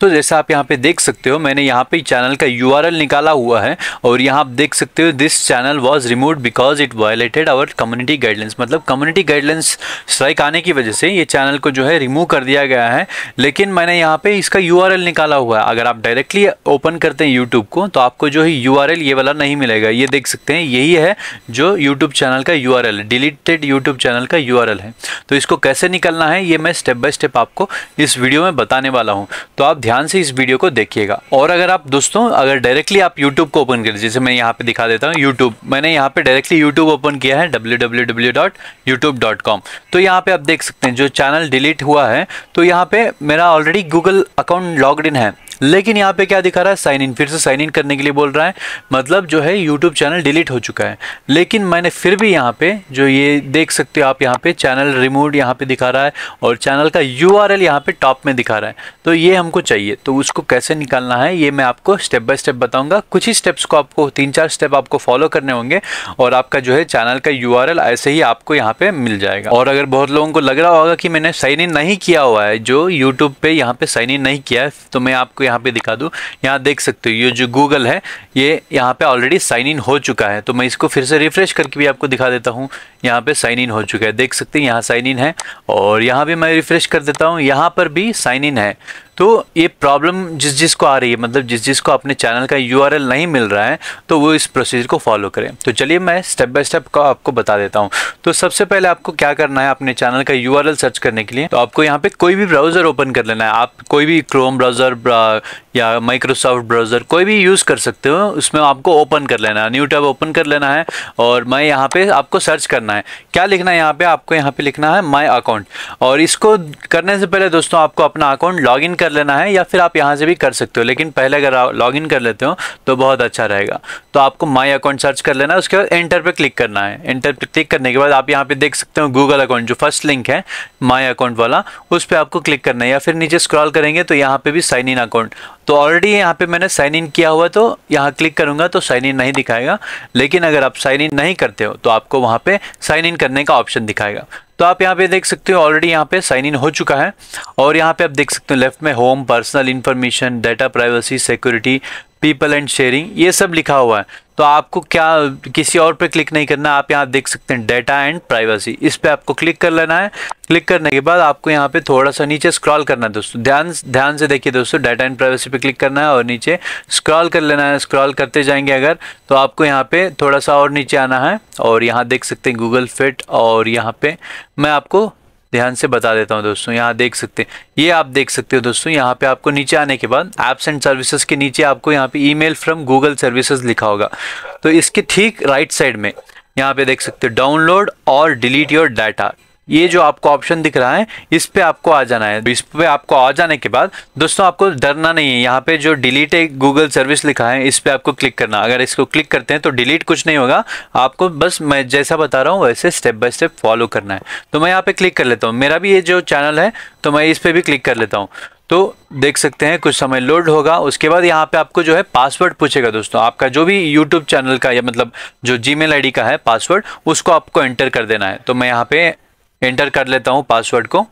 तो जैसा आप यहाँ पे देख सकते हो मैंने यहाँ पे चैनल का यू निकाला हुआ है और यहाँ आप देख सकते हो this channel was remove because it violated our community guidelines मतलब कम्युनिटी गाइडलाइंस स्ट्राइक आने की वजह से ये चैनल को जो है रिमूव कर दिया गया है लेकिन मैंने यहाँ पे इसका यू निकाला हुआ है अगर आप डायरेक्टली ओपन करते हैं यूट्यूब को तो आपको जो है यू ये वाला नहीं मिलेगा ये देख सकते हैं यही है जो यूट्यूब चैनल का U L deleted YouTube channel का यू है तो इसको कैसे निकलना है ये मैं स्टेप बाय स्टेप आपको इस वीडियो में बताने वाला हूँ तो आप ध्यान से इस वीडियो को देखिएगा और अगर आप दोस्तों अगर डायरेक्टली आप यूट्यूब को ओपन करें जैसे मैं यहाँ पे दिखा देता हूँ यूट्यूब मैंने यहाँ पे डायरेक्टली यूट्यूब ओपन किया है www.youtube.com तो यहाँ पे आप देख सकते हैं जो चैनल डिलीट हुआ है तो यहाँ पे मेरा already Google account log in है लेकिन यहाँ पे क्या दिखा रहा है साइन इन फिर से साइन इन करने के लिए बोल रहा है मतलब जो है यूट्यूब चैनल डिलीट हो चुका है लेकिन मैंने फिर भी यहाँ पे जो ये देख सकते हो आप यहाँ पे चैनल रिमूव यहाँ पे दिखा रहा है और चैनल का यू आर एल यहाँ पे टॉप में दिखा रहा है तो ये हमको चाहिए तो उसको कैसे निकालना है ये मैं आपको स्टेप बाय स्टेप बताऊँगा कुछ ही स्टेप्स को आपको तीन चार स्टेप आपको फॉलो करने होंगे और आपका जो है चैनल का यू आर एल ऐसे ही आपको यहाँ पे मिल जाएगा और अगर बहुत लोगों को लग रहा होगा कि मैंने साइन इन नहीं किया हुआ है जो यूट्यूब पे यहाँ पे साइन इन नहीं किया है तो मैं आपको यहाँ पे दिखा दूँ यहाँ देख सकते हो ये जो गूगल है ये यहाँ पे ऑलरेडी साइन इन हो चुका है तो मैं इसको फिर से रिफ्रेश करके भी आपको दिखा देता हूँ यहाँ पे साइन इन हो चुका है देख सकते हैं यहाँ साइन इन है और यहाँ भी मैं रिफ्रेश कर देता हूँ यहाँ पर भी साइन इन है तो ये प्रॉब्लम जिस जिस को आ रही है मतलब जिस जिस को अपने चैनल का यू नहीं मिल रहा है तो वो इस प्रोसीजर को फॉलो करें तो चलिए मैं स्टेप बाय स्टेप का आपको बता देता हूँ तो सबसे पहले आपको क्या करना है अपने चैनल का यू सर्च करने के लिए तो आपको यहाँ पे कोई भी ब्राउज़र ओपन कर लेना है आप कोई भी क्रोम ब्राउज़र या माइक्रोसॉफ्ट ब्राउज़र कोई भी यूज़ कर सकते हो उसमें आपको ओपन कर लेना है न्यू टैब ओपन कर लेना है और मैं यहाँ पे आपको सर्च करना है क्या लिखना है यहाँ पे आपको यहाँ पे लिखना है माई अकाउंट और इसको करने से पहले दोस्तों आपको अपना अकाउंट लॉग इन कर कर लेना है या फिर आप यहाँ से भी कर सकते हो लेकिन पहले अगर आप लॉगिन कर लेते हो तो बहुत अच्छा रहेगा तो आपको माई अकाउंट सर्च कर लेना है उसके बाद एंटर पर क्लिक करना है एंटर पर क्लिक करने के बाद आप यहाँ पर देख सकते हो गूगल अकाउंट जो फर्स्ट लिंक है माई अकाउंट वाला उस पर आपको क्लिक करना है या फिर नीचे स्क्रॉल करेंगे तो यहाँ पर भी साइन इन अकाउंट तो ऑलरेडी यहाँ पर मैंने साइन इन किया हुआ तो यहाँ क्लिक करूँगा तो साइन इन नहीं दिखाएगा लेकिन अगर आप साइन इन नहीं करते हो तो आपको वहाँ पर साइन इन करने का ऑप्शन दिखाएगा तो आप यहाँ पे देख सकते हो ऑलरेडी यहाँ पे साइन इन हो चुका है और यहाँ पे आप देख सकते हो लेफ्ट में home personal information data privacy security people and sharing ये सब लिखा हुआ है तो आपको क्या किसी और पे क्लिक नहीं करना आप यहाँ देख सकते हैं डेटा एंड प्राइवेसी इस पर आपको क्लिक कर लेना है क्लिक करने के बाद आपको यहाँ पे थोड़ा सा नीचे स्क्रॉल करना है दोस्तों ध्यान ध्यान से देखिए दोस्तों डाटा एंड प्राइवेसी पे क्लिक करना है और नीचे स्क्रॉल कर लेना है स्क्रॉल करते जाएंगे अगर तो आपको यहाँ पे थोड़ा सा और नीचे आना है और यहाँ देख सकते हैं गूगल फिट और यहाँ पे मैं आपको ध्यान से बता देता हूँ दोस्तों यहाँ देख सकते हैं ये आप देख सकते हो दोस्तों यहाँ पे आपको नीचे आने के बाद एप्स एंड सर्विसेज के नीचे आपको यहाँ पे ईमेल फ्रॉम गूगल सर्विसेज लिखा होगा तो इसके ठीक राइट साइड में यहाँ पे देख सकते हो डाउनलोड और डिलीट योर डाटा ये जो आपको ऑप्शन दिख रहा है इस पर आपको आ जाना है इस पर आपको आ जाने के बाद दोस्तों आपको डरना नहीं है यहाँ पे जो डिलीट है गूगल सर्विस लिखा है इस पर आपको क्लिक करना अगर इसको क्लिक करते हैं तो डिलीट कुछ नहीं होगा आपको बस मैं जैसा बता रहा हूँ वैसे स्टेप बाय स्टेप फॉलो करना है तो मैं यहाँ पे क्लिक कर लेता हूँ मेरा भी ये जो चैनल है तो मैं इस पर भी क्लिक कर लेता हूँ तो देख सकते हैं कुछ समय लोड होगा उसके बाद यहाँ पे आपको जो है पासवर्ड पूछेगा दोस्तों आपका जो भी यूट्यूब चैनल का या मतलब जो जी मेल का है पासवर्ड उसको आपको एंटर कर देना है तो मैं यहाँ पे एंटर कर लेता हूँ पासवर्ड को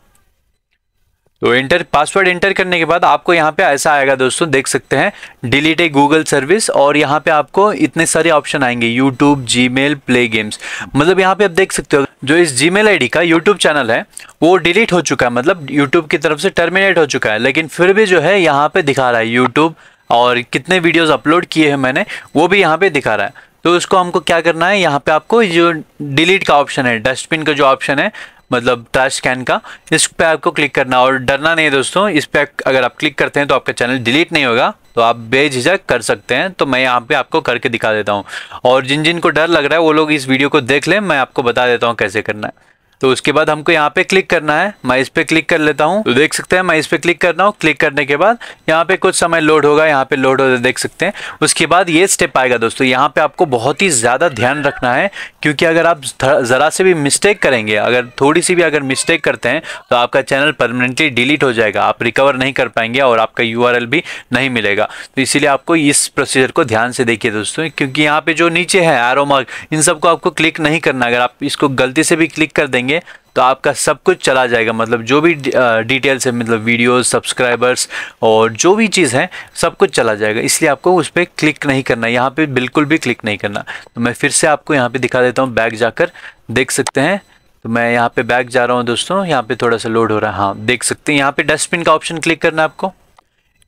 तो एंटर पासवर्ड एंटर करने के बाद आपको यहाँ पे ऐसा आएगा दोस्तों देख सकते हैं डिलीट ए गूगल सर्विस और यहाँ पे आपको इतने सारे ऑप्शन आएंगे YouTube Gmail play games मतलब यहाँ पे आप देख सकते हो जो इस जी मेल आई का यूट्यूब चैनल है वो डिलीट हो चुका है मतलब यूट्यूब की तरफ से टर्मिनेट हो चुका है लेकिन फिर भी जो है यहाँ पे दिखा रहा है यूट्यूब और कितने वीडियोज़ अपलोड किए हैं मैंने वो भी यहाँ पर दिखा रहा है तो उसको हमको क्या करना है यहाँ पे आपको जो डिलीट का ऑप्शन है डस्टबिन का जो ऑप्शन है मतलब टच स्कैन का इस पर आपको क्लिक करना और डरना नहीं है दोस्तों इस पर अगर आप क्लिक करते हैं तो आपका चैनल डिलीट नहीं होगा तो आप बेझिझक कर सकते हैं तो मैं यहाँ पे आपको करके दिखा देता हूँ और जिन जिन को डर लग रहा है वो लोग इस वीडियो को देख लें मैं आपको बता देता हूँ कैसे करना है तो उसके बाद हमको यहाँ पे क्लिक करना है मैं इस पे क्लिक कर लेता हूँ तो देख सकते हैं मैं इस पे क्लिक करना हूँ क्लिक करने के बाद यहाँ पे कुछ समय लोड होगा यहाँ पे लोड होता देख सकते हैं उसके बाद ये स्टेप आएगा दोस्तों यहाँ पे आपको बहुत ही ज़्यादा ध्यान रखना है क्योंकि अगर आप ज़रा से भी मिस्टेक करेंगे अगर थोड़ी सी भी अगर मिस्टेक करते हैं तो आपका चैनल परमानेंटली डिलीट हो जाएगा आप रिकवर नहीं कर पाएंगे और आपका यू भी नहीं मिलेगा तो इसीलिए आपको इस प्रोसीजर को ध्यान से देखिए दोस्तों क्योंकि यहाँ पे जो नीचे है एरोमार्क इन सबको आपको क्लिक नहीं करना अगर आप इसको गलती से भी क्लिक कर देंगे करेंगे तो आपका सब कुछ चला जाएगा मतलब जो भी डिटेल्स है मतलब वीडियोस सब्सक्राइबर्स और जो भी चीज़ है सब कुछ चला जाएगा इसलिए आपको उस पर क्लिक नहीं करना यहाँ पे बिल्कुल भी क्लिक नहीं करना तो मैं फिर से आपको यहाँ पे दिखा देता हूँ बैग जाकर देख सकते हैं तो मैं यहाँ पे बैग जा रहा हूँ दोस्तों यहाँ पे थोड़ा सा लोड हो रहा है हाँ देख सकते हैं यहाँ पे डस्टबिन का ऑप्शन क्लिक करना आपको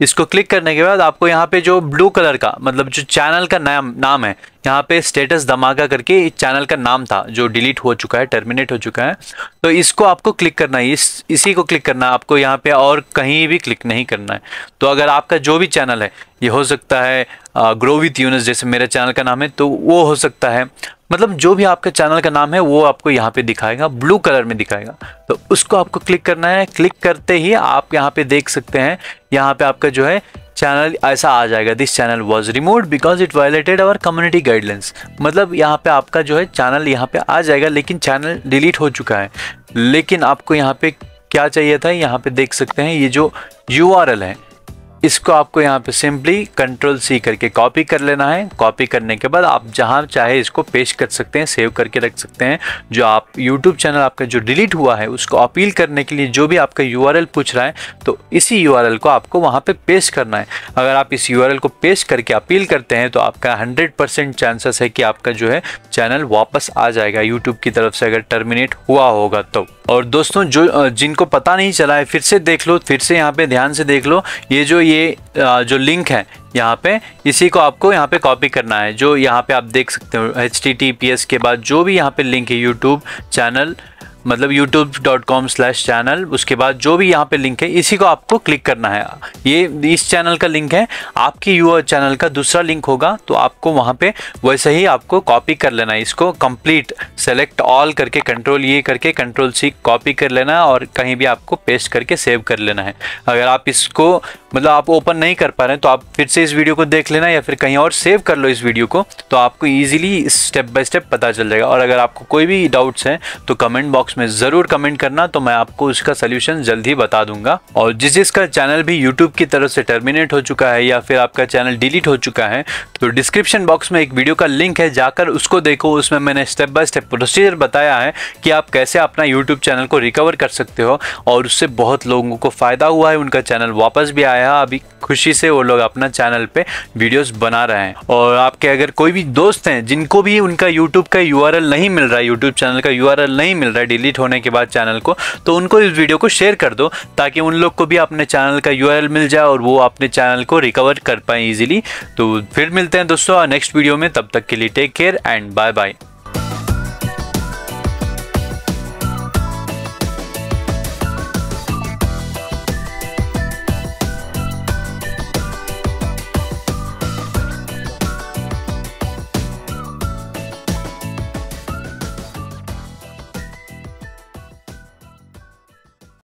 इसको क्लिक करने के बाद आपको यहाँ पे जो ब्लू कलर का मतलब जो चैनल का नाम नाम है यहाँ पे स्टेटस धमाका करके इस चैनल का नाम था जो डिलीट हो चुका है टर्मिनेट हो चुका है तो इसको आपको क्लिक करना है इस इसी को क्लिक करना है आपको यहाँ पे और कहीं भी क्लिक नहीं करना है तो अगर आपका जो भी चैनल है ये हो सकता है ग्रो विथ यूनस जैसे मेरे चैनल का नाम है तो वो हो सकता है मतलब जो भी आपके चैनल का नाम है वो आपको यहाँ पे दिखाएगा ब्लू कलर में दिखाएगा तो उसको आपको क्लिक करना है क्लिक करते ही आप यहाँ पे देख सकते हैं यहाँ पे आपका जो है चैनल ऐसा आ जाएगा this channel was remove because it violated our community guidelines मतलब यहाँ पे आपका जो है चैनल यहाँ पे आ जाएगा लेकिन चैनल डिलीट हो चुका है लेकिन आपको यहाँ पे क्या चाहिए था यहाँ पे देख सकते हैं ये जो यू है इसको आपको यहाँ पे सिंपली कंट्रोल सी करके कॉपी कर लेना है कॉपी करने के बाद आप जहाँ चाहे इसको पेश कर सकते हैं सेव करके रख सकते हैं जो आप यूट्यूब चैनल आपका जो डिलीट हुआ है उसको अपील करने के लिए जो भी आपका यू पूछ रहा है तो इसी यू को आपको वहाँ पर पे पेश करना है अगर आप इस यू को पेश करके अपील करते हैं तो आपका हंड्रेड चांसेस है कि आपका जो है चैनल वापस आ जाएगा यूट्यूब की तरफ से अगर टर्मिनेट हुआ होगा तो और दोस्तों जो जिनको पता नहीं चला है फिर से देख लो फिर से यहाँ पे ध्यान से देख लो ये जो ये जो लिंक है यहाँ पे इसी को आपको यहाँ पे कॉपी करना है जो यहाँ पे आप देख सकते हो एच के बाद जो भी यहाँ पे लिंक है यूट्यूब चैनल मतलब YouTube dot com slash channel उसके बाद जो भी यहाँ पे लिंक है इसी को आपको क्लिक करना है ये इस चैनल का लिंक है आपकी यू चैनल का दूसरा लिंक होगा तो आपको वहाँ पे वैसे ही आपको कॉपी कर लेना है इसको कंप्लीट सेलेक्ट ऑल करके कंट्रोल ये करके कंट्रोल सी कॉपी कर लेना है और कहीं भी आपको पेस्ट करके सेव कर लेना है अगर आप इसको मतलब आप ओपन नहीं कर पा रहे हैं तो आप फिर से इस वीडियो को देख लेना या फिर कहीं और सेव कर लो इस वीडियो को तो आपको ईजिली स्टेप बाय स्टेप पता चल जाएगा और अगर आपको कोई भी डाउट्स हैं तो कमेंट बॉक्स बॉक्स में ज़रूर कमेंट करना तो मैं आपको उसका सोल्यूशन जल्द ही बता दूंगा और जिस जिसका चैनल भी यूट्यूब की तरफ से टर्मिनेट हो चुका है या फिर आपका चैनल डिलीट हो चुका है तो डिस्क्रिप्शन बॉक्स में एक वीडियो का लिंक है जाकर उसको देखो उसमें मैंने स्टेप बाय स्टेप प्रोसीजर बताया है कि आप कैसे अपना यूट्यूब चैनल को रिकवर कर सकते हो और उससे बहुत लोगों को फ़ायदा हुआ है उनका चैनल वापस भी आया अभी खुशी से वो लोग अपना चैनल पे वीडियोस बना रहे हैं और आपके अगर कोई भी दोस्त हैं जिनको भी उनका यूट्यूब का यू नहीं मिल रहा है यूट्यूब चैनल का यू नहीं मिल रहा है डिलीट होने के बाद चैनल को तो उनको इस वीडियो को शेयर कर दो ताकि उन लोग को भी अपने चैनल का यूआरएल मिल जाए और वो अपने चैनल को रिकवर कर पाए ईजिली तो फिर मिलते हैं दोस्तों नेक्स्ट वीडियो में तब तक के लिए take care and bye bye